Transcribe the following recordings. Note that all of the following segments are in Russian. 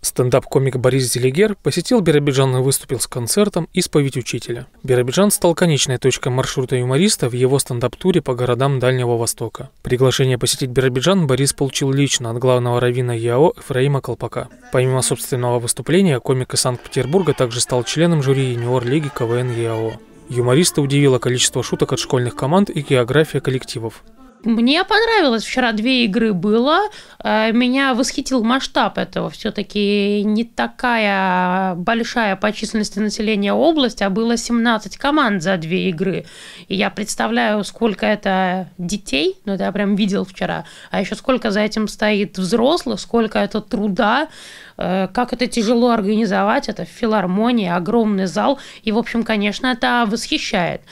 Стендап-комик Борис Зелигер посетил Биробиджан и выступил с концертом «Исповедь учителя». Биробиджан стал конечной точкой маршрута юмориста в его стендап-туре по городам Дальнего Востока. Приглашение посетить Биробиджан Борис получил лично от главного равина ЯО Эфраима Колпака. Помимо собственного выступления, комик из Санкт-Петербурга также стал членом жюри юниор-лиги КВН ЯО. Юмориста удивило количество шуток от школьных команд и география коллективов. Мне понравилось. Вчера две игры было. Э, меня восхитил масштаб этого. Все-таки не такая большая по численности населения область, а было 17 команд за две игры. И я представляю, сколько это детей, ну это я прям видел вчера, а еще сколько за этим стоит взрослых, сколько это труда, э, как это тяжело организовать, это филармония, огромный зал. И, в общем, конечно, это восхищает.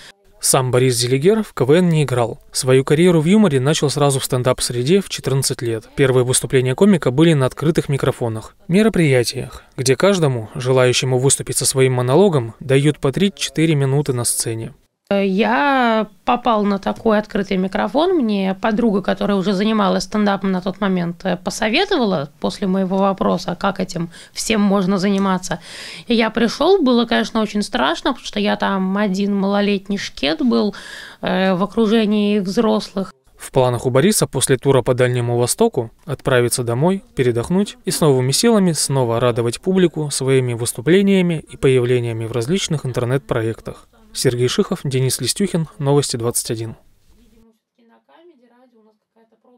Сам Борис Зелигер в КВН не играл. Свою карьеру в юморе начал сразу в стендап-среде в 14 лет. Первые выступления комика были на открытых микрофонах, мероприятиях, где каждому, желающему выступить со своим монологом, дают по 3-4 минуты на сцене. Я попал на такой открытый микрофон. Мне подруга, которая уже занималась стендапом на тот момент, э, посоветовала после моего вопроса, как этим всем можно заниматься. И я пришел, было, конечно, очень страшно, потому что я там один малолетний шкет был э, в окружении взрослых. В планах у Бориса после тура по Дальнему Востоку отправиться домой, передохнуть и с новыми силами снова радовать публику своими выступлениями и появлениями в различных интернет-проектах. Сергей Шихов, Денис Листюхин, Новости 21.